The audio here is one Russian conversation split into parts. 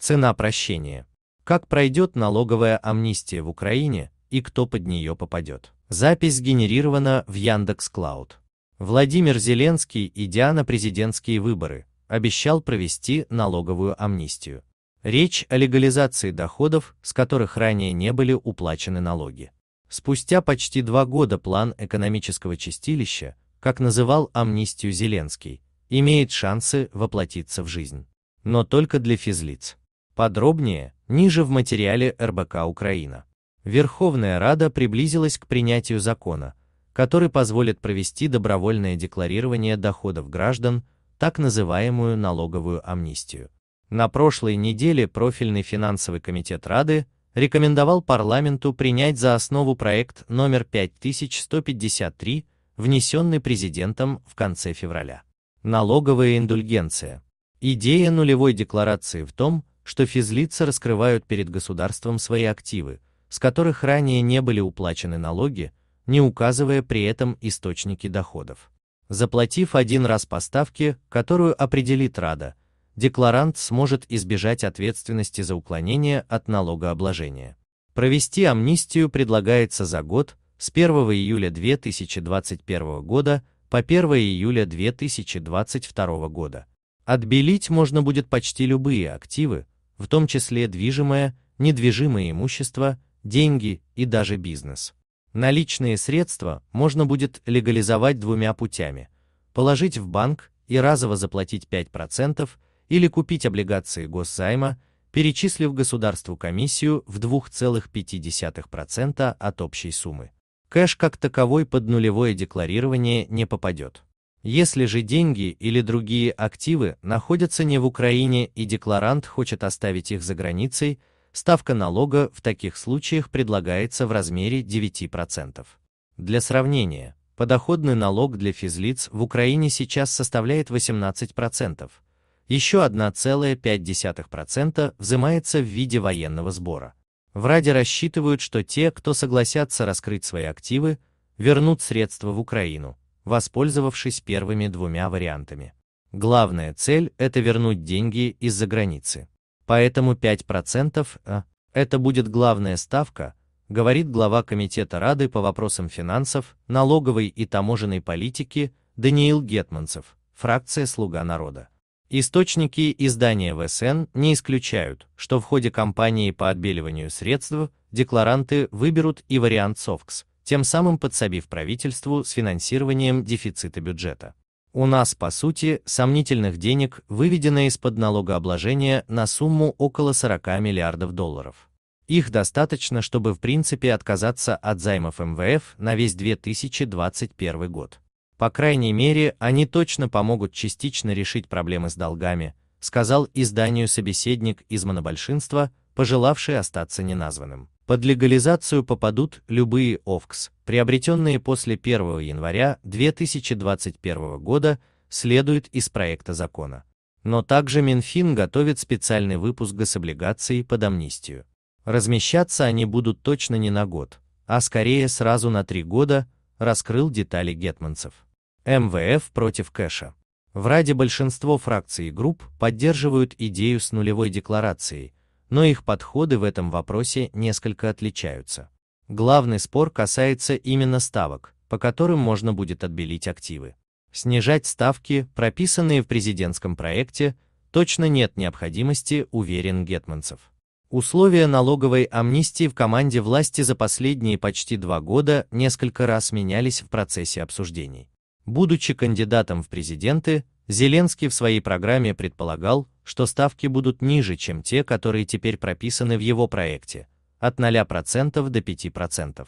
Цена прощения. Как пройдет налоговая амнистия в Украине и кто под нее попадет. Запись сгенерирована в Яндекс Клауд. Владимир Зеленский, идя на президентские выборы, обещал провести налоговую амнистию. Речь о легализации доходов, с которых ранее не были уплачены налоги. Спустя почти два года план экономического чистилища, как называл амнистию Зеленский, имеет шансы воплотиться в жизнь. Но только для физлиц. Подробнее, ниже в материале РБК Украина. Верховная Рада приблизилась к принятию закона, который позволит провести добровольное декларирование доходов граждан, так называемую налоговую амнистию. На прошлой неделе профильный финансовый комитет Рады рекомендовал парламенту принять за основу проект номер 5153, внесенный президентом в конце февраля. Налоговая индульгенция. Идея нулевой декларации в том, что физлица раскрывают перед государством свои активы, с которых ранее не были уплачены налоги, не указывая при этом источники доходов. Заплатив один раз по ставке, которую определит Рада, декларант сможет избежать ответственности за уклонение от налогообложения. Провести амнистию предлагается за год с 1 июля 2021 года по 1 июля 2022 года. Отбелить можно будет почти любые активы, в том числе движимое, недвижимое имущество, деньги и даже бизнес. Наличные средства можно будет легализовать двумя путями – положить в банк и разово заплатить 5% или купить облигации госзайма, перечислив государству комиссию в 2,5% от общей суммы. Кэш как таковой под нулевое декларирование не попадет. Если же деньги или другие активы находятся не в Украине и декларант хочет оставить их за границей, ставка налога в таких случаях предлагается в размере 9%. Для сравнения, подоходный налог для физлиц в Украине сейчас составляет 18%, еще 1,5% взимается в виде военного сбора. В Раде рассчитывают, что те, кто согласятся раскрыть свои активы, вернут средства в Украину, воспользовавшись первыми двумя вариантами. Главная цель – это вернуть деньги из-за границы. Поэтому 5% – а, это будет главная ставка, говорит глава Комитета Рады по вопросам финансов, налоговой и таможенной политики Даниил Гетманцев, фракция «Слуга народа». Источники издания ВСН не исключают, что в ходе кампании по отбеливанию средств декларанты выберут и вариант СОВКС, тем самым подсобив правительству с финансированием дефицита бюджета. У нас, по сути, сомнительных денег выведено из-под налогообложения на сумму около 40 миллиардов долларов. Их достаточно, чтобы в принципе отказаться от займов МВФ на весь 2021 год. По крайней мере, они точно помогут частично решить проблемы с долгами, сказал изданию собеседник из монобольшинства, пожелавший остаться неназванным. Под легализацию попадут любые ОФКС, приобретенные после 1 января 2021 года, следует из проекта закона. Но также Минфин готовит специальный выпуск гособлигаций под амнистию. Размещаться они будут точно не на год, а скорее сразу на три года, раскрыл детали гетманцев. МВФ против кэша. В Раде большинство фракций и групп поддерживают идею с нулевой декларацией, но их подходы в этом вопросе несколько отличаются. Главный спор касается именно ставок, по которым можно будет отбелить активы. Снижать ставки, прописанные в президентском проекте, точно нет необходимости, уверен Гетманцев. Условия налоговой амнистии в команде власти за последние почти два года несколько раз менялись в процессе обсуждений. Будучи кандидатом в президенты, Зеленский в своей программе предполагал, что ставки будут ниже, чем те, которые теперь прописаны в его проекте, от 0% до 5%.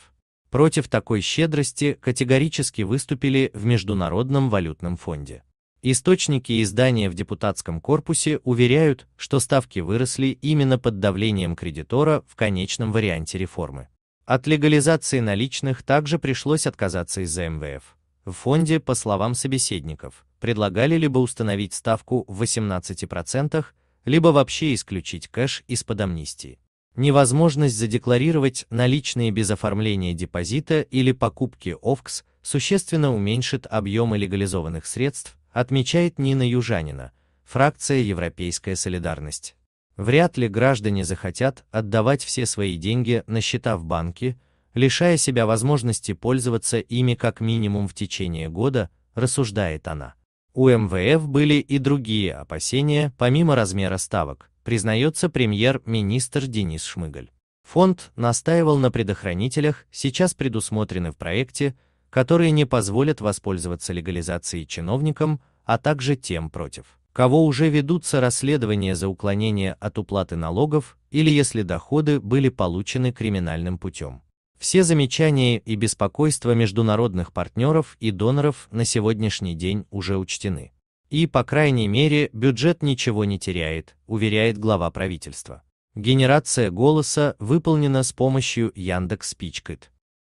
Против такой щедрости категорически выступили в Международном валютном фонде. Источники издания в депутатском корпусе уверяют, что ставки выросли именно под давлением кредитора в конечном варианте реформы. От легализации наличных также пришлось отказаться из-за МВФ. В фонде, по словам собеседников, предлагали либо установить ставку в 18%, либо вообще исключить кэш из-под амнистии. Невозможность задекларировать наличные без оформления депозита или покупки ОФКС существенно уменьшит объемы легализованных средств, отмечает Нина Южанина, фракция «Европейская солидарность». Вряд ли граждане захотят отдавать все свои деньги на счета в банке, лишая себя возможности пользоваться ими как минимум в течение года, рассуждает она. У МВФ были и другие опасения, помимо размера ставок, признается премьер-министр Денис Шмыгаль. Фонд настаивал на предохранителях, сейчас предусмотрены в проекте, которые не позволят воспользоваться легализацией чиновникам, а также тем против, кого уже ведутся расследования за уклонение от уплаты налогов или если доходы были получены криминальным путем. Все замечания и беспокойства международных партнеров и доноров на сегодняшний день уже учтены. И, по крайней мере, бюджет ничего не теряет, уверяет глава правительства. Генерация голоса выполнена с помощью Яндекс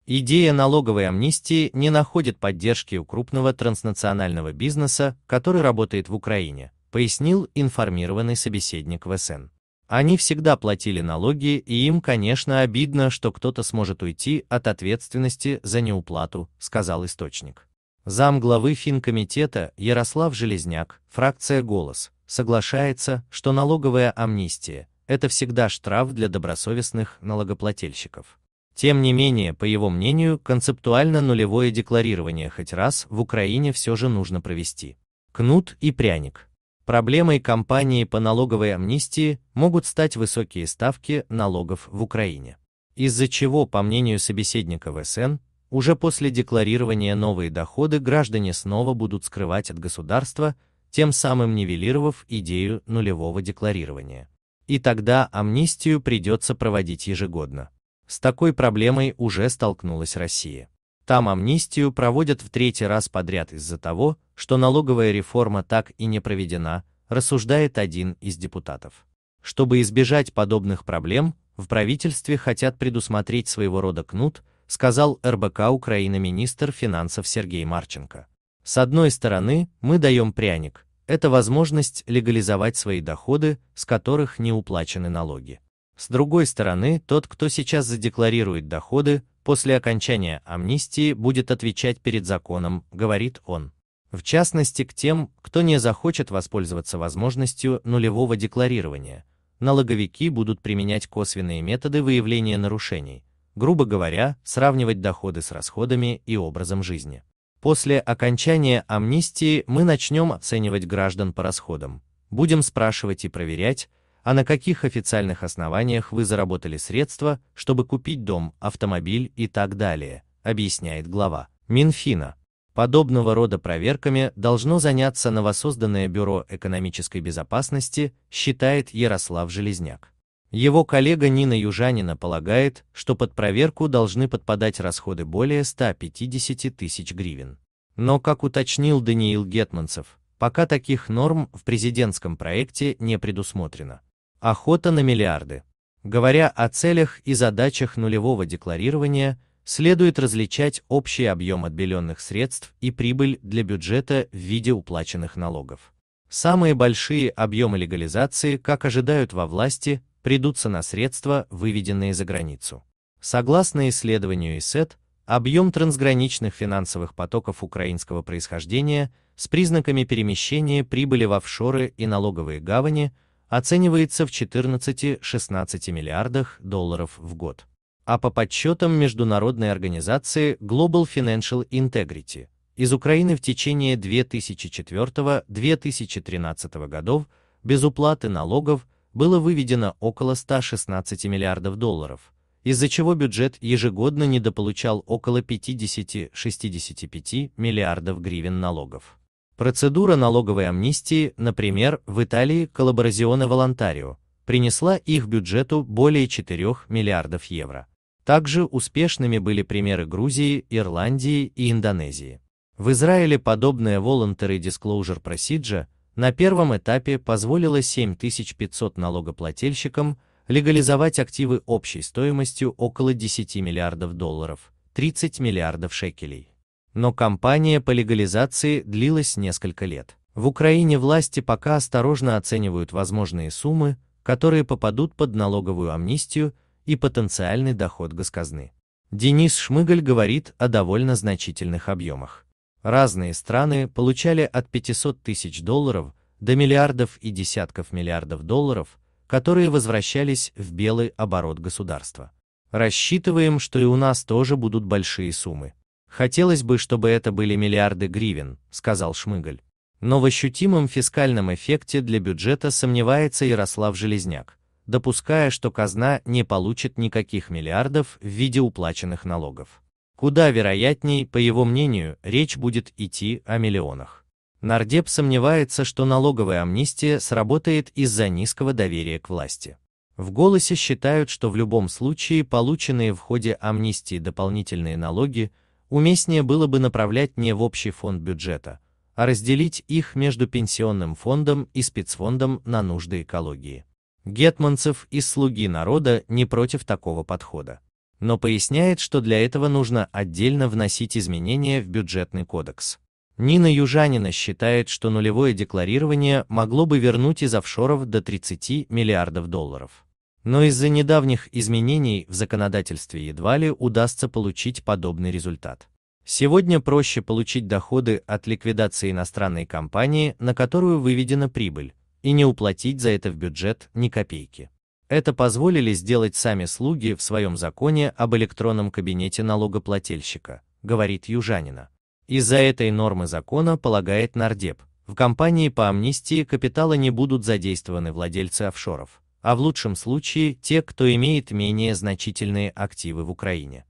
Идея налоговой амнистии не находит поддержки у крупного транснационального бизнеса, который работает в Украине, пояснил информированный собеседник ВСН. Они всегда платили налоги, и им, конечно, обидно, что кто-то сможет уйти от ответственности за неуплату, сказал источник. Зам главы Финкомитета Ярослав Железняк, фракция «Голос», соглашается, что налоговая амнистия – это всегда штраф для добросовестных налогоплательщиков. Тем не менее, по его мнению, концептуально нулевое декларирование хоть раз в Украине все же нужно провести. Кнут и пряник. Проблемой компании по налоговой амнистии могут стать высокие ставки налогов в Украине. Из-за чего, по мнению собеседника ВСН, уже после декларирования новые доходы граждане снова будут скрывать от государства, тем самым нивелировав идею нулевого декларирования. И тогда амнистию придется проводить ежегодно. С такой проблемой уже столкнулась Россия. Там амнистию проводят в третий раз подряд из-за того, что налоговая реформа так и не проведена, рассуждает один из депутатов. Чтобы избежать подобных проблем, в правительстве хотят предусмотреть своего рода кнут, сказал РБК Украины министр финансов Сергей Марченко. С одной стороны, мы даем пряник, это возможность легализовать свои доходы, с которых не уплачены налоги. С другой стороны, тот, кто сейчас задекларирует доходы, после окончания амнистии будет отвечать перед законом, говорит он. В частности, к тем, кто не захочет воспользоваться возможностью нулевого декларирования, налоговики будут применять косвенные методы выявления нарушений, грубо говоря, сравнивать доходы с расходами и образом жизни. После окончания амнистии мы начнем оценивать граждан по расходам, будем спрашивать и проверять, а на каких официальных основаниях вы заработали средства, чтобы купить дом, автомобиль и так далее, объясняет глава Минфина. Подобного рода проверками должно заняться новосозданное Бюро экономической безопасности, считает Ярослав Железняк. Его коллега Нина Южанина полагает, что под проверку должны подпадать расходы более 150 тысяч гривен. Но, как уточнил Даниил Гетманцев, пока таких норм в президентском проекте не предусмотрено. Охота на миллиарды. Говоря о целях и задачах нулевого декларирования, следует различать общий объем отбеленных средств и прибыль для бюджета в виде уплаченных налогов. Самые большие объемы легализации, как ожидают во власти, придутся на средства, выведенные за границу. Согласно исследованию ИСЭД, объем трансграничных финансовых потоков украинского происхождения с признаками перемещения прибыли в офшоры и налоговые гавани – оценивается в 14-16 миллиардах долларов в год. А по подсчетам международной организации Global Financial Integrity, из Украины в течение 2004-2013 годов без уплаты налогов было выведено около 116 миллиардов долларов, из-за чего бюджет ежегодно недополучал около 50-65 миллиардов гривен налогов. Процедура налоговой амнистии, например, в Италии коллаборационе волонтарио, принесла их бюджету более 4 миллиардов евро. Также успешными были примеры Грузии, Ирландии и Индонезии. В Израиле подобная Voluntary Disclosure Procedure на первом этапе позволило 7500 налогоплательщикам легализовать активы общей стоимостью около 10 миллиардов долларов, 30 миллиардов шекелей. Но кампания по легализации длилась несколько лет. В Украине власти пока осторожно оценивают возможные суммы, которые попадут под налоговую амнистию и потенциальный доход госказны. Денис Шмыгаль говорит о довольно значительных объемах. Разные страны получали от 500 тысяч долларов до миллиардов и десятков миллиардов долларов, которые возвращались в белый оборот государства. Рассчитываем, что и у нас тоже будут большие суммы, Хотелось бы, чтобы это были миллиарды гривен, сказал Шмыгаль. Но в ощутимом фискальном эффекте для бюджета сомневается Ярослав Железняк, допуская, что казна не получит никаких миллиардов в виде уплаченных налогов. Куда вероятней, по его мнению, речь будет идти о миллионах. Нардеп сомневается, что налоговая амнистия сработает из-за низкого доверия к власти. В «Голосе» считают, что в любом случае полученные в ходе амнистии дополнительные налоги – Уместнее было бы направлять не в общий фонд бюджета, а разделить их между пенсионным фондом и спецфондом на нужды экологии. Гетманцев из «Слуги народа» не против такого подхода, но поясняет, что для этого нужно отдельно вносить изменения в бюджетный кодекс. Нина Южанина считает, что нулевое декларирование могло бы вернуть из офшоров до 30 миллиардов долларов но из-за недавних изменений в законодательстве едва ли удастся получить подобный результат. Сегодня проще получить доходы от ликвидации иностранной компании, на которую выведена прибыль, и не уплатить за это в бюджет ни копейки. Это позволили сделать сами слуги в своем законе об электронном кабинете налогоплательщика, говорит Южанина. Из-за этой нормы закона, полагает Нардеп, в компании по амнистии капитала не будут задействованы владельцы офшоров а в лучшем случае те, кто имеет менее значительные активы в Украине.